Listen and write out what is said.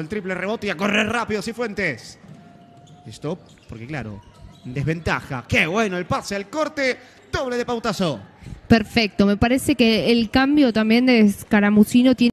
El triple rebote y a correr rápido Cifuentes. Stop, porque claro, desventaja. Qué bueno el pase al corte. Doble de pautazo. Perfecto, me parece que el cambio también de Scaramucino tiene...